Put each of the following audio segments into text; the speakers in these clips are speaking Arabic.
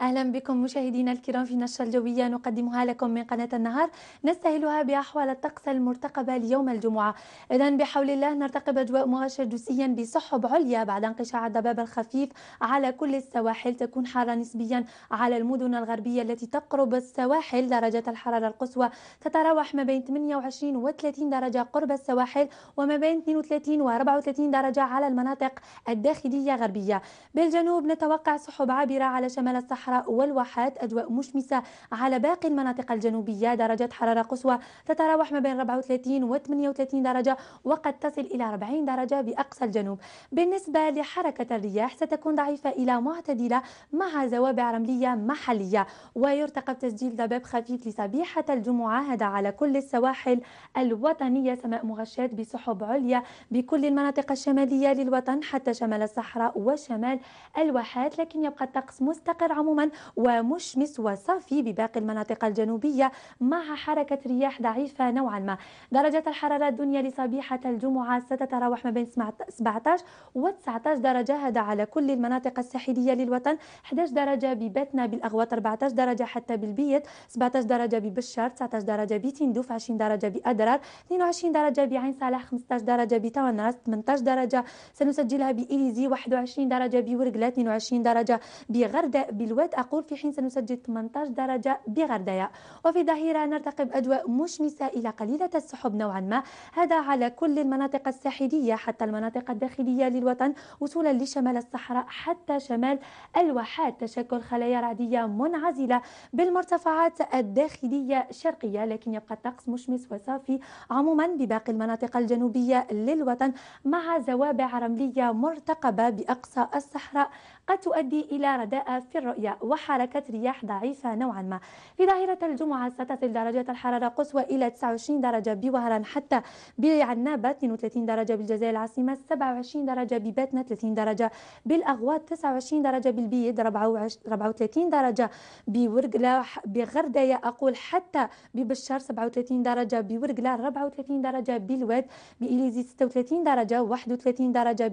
أهلا بكم مشاهدينا الكرام في نشرة الجوية نقدمها لكم من قناة النهار نستهلها بأحوال الطقس المرتقبة ليوم الجمعة إذا بحول الله نرتقب أجواء مؤشر جزئيا بسحب عليا بعد انقشاع الضباب الخفيف على كل السواحل تكون حارة نسبيا على المدن الغربية التي تقرب السواحل درجة الحرارة القصوى تتراوح ما بين 28 و 30 درجة قرب السواحل وما بين 32 و 34 درجة على المناطق الداخلية غربية بالجنوب نتوقع سحب عابرة على شمال الصحراء الصحراء والواحات أجواء مشمسة على باقي المناطق الجنوبية درجات حرارة قصوى تتراوح ما بين 34 و 38 درجة وقد تصل إلى 40 درجة بأقصى الجنوب بالنسبة لحركة الرياح ستكون ضعيفة إلى معتدلة مع زوابع رملية محلية ويرتقب تسجيل ضباب خفيف لصبيحة الجمعة هذا على كل السواحل الوطنية سماء مغشاة بسحب عليا بكل المناطق الشمالية للوطن حتى شمال الصحراء وشمال الواحات لكن يبقى الطقس مستقر عموما يوما ومشمس وصافي بباقي المناطق الجنوبية مع حركة رياح ضعيفة نوعا ما درجة الحرارة الدنيا لصبيحة الجمعة ستتراوح ما بين 17 و 19 درجة هذا على كل المناطق الساحلية للوطن 11 درجة بباتنا بالأغواط 14 درجة حتى بالبيت 17 درجة ببشار 19 درجة بتندوف 20 درجة بأدرار 22 درجة بعين صالح 15 درجة بتونس 18 درجة سنسجلها بإليزي 21 درجة بورقلة 22 درجة بغرداء بالوادي البيض أقول في حين سنسجل 18 درجة بغردية وفي ظهيرة نرتقب أجواء مشمسة إلى قليلة السحب نوعا ما هذا على كل المناطق الساحلية حتى المناطق الداخلية للوطن وصولا لشمال الصحراء حتى شمال الواحات تشكل خلايا رعدية منعزلة بالمرتفعات الداخلية الشرقية لكن يبقى الطقس مشمس وصافي عموما بباقي المناطق الجنوبية للوطن مع زوابع رملية مرتقبة بأقصى الصحراء قد تؤدي إلى رداءة في الرؤية وحركة رياح ضعيفة نوعا ما في ظاهرة الجمعة ستصل درجة الحرارة قصوى إلى 29 درجة بوهران حتى بعنابة 32 درجة بالجزائر العاصمة 27 درجة بباتنا 30 درجة بالأغواط 29 درجة بالبيد 34 درجة بورقلة بغردية أقول حتى ببشار 37 درجة بورقلة 34 درجة بالواد بإليزي 36 درجة 31 درجة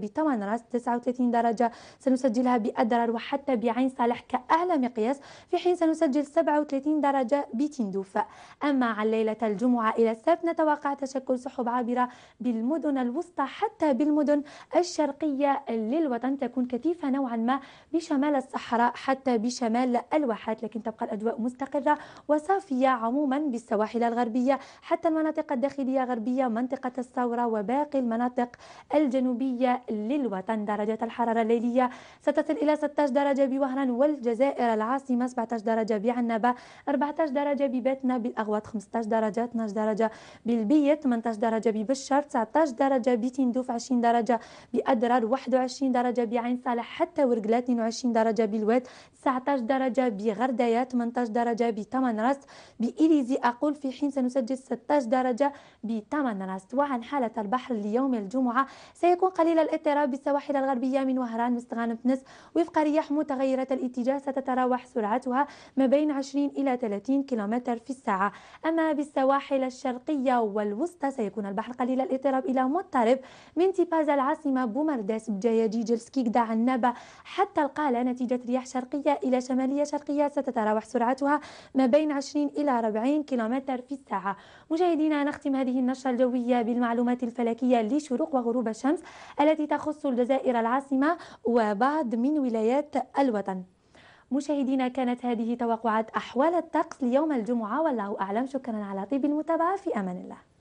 راس 39 درجة سنسجلها بأدرار وحتى بعين صالح كأ أعلى مقياس في حين سنسجل 37 درجة بتندوف أما عن ليلة الجمعة إلى السبت نتوقع تشكل سحب عابرة بالمدن الوسطى حتى بالمدن الشرقية للوطن تكون كثيفة نوعا ما بشمال الصحراء حتى بشمال الواحات لكن تبقى الأجواء مستقرة وصافية عموما بالسواحل الغربية حتى المناطق الداخلية غربية منطقة الثورة وباقي المناطق الجنوبية للوطن درجة الحرارة الليلية ستصل إلى 16 درجة بوهران والجزائر الجزائر العاصمة 17 درجة بعنبة 14 درجة ببيتنا بالأغواط 15 درجة 12 درجة بالبية 18 درجة ببشر 19 درجة بتندوف 20 درجة بأدرار 21 درجة بعين صالح حتى ورقلة 22 درجة بالواد 19 درجة بغردية 18 درجة بتمن راست بإليزي أقول في حين سنسجل 16 درجة بتمن راست وعن حالة البحر ليوم الجمعة سيكون قليل الاضطراب بالسواحل الغربية من وهران مستغانم تنس وفق رياح متغيرة الاتجاه ستتراوح سرعتها ما بين 20 إلى 30 كم في الساعة أما بالسواحل الشرقية والوسطى سيكون البحر قليل الاضطراب إلى مضطرب من تيباز العاصمة بومرداس بجايا جيجل سكيكدا عنابة حتى القالة نتيجة رياح شرقية إلى شمالية شرقية ستتراوح سرعتها ما بين 20 إلى 40 كم في الساعة مشاهدينا نختم هذه النشرة الجوية بالمعلومات الفلكية لشروق وغروب الشمس التي تخص الجزائر العاصمة وبعض من ولايات الوطن مشاهدينا كانت هذه توقعات أحوال الطقس ليوم الجمعة والله أعلم شكرا على طيب المتابعة في أمان الله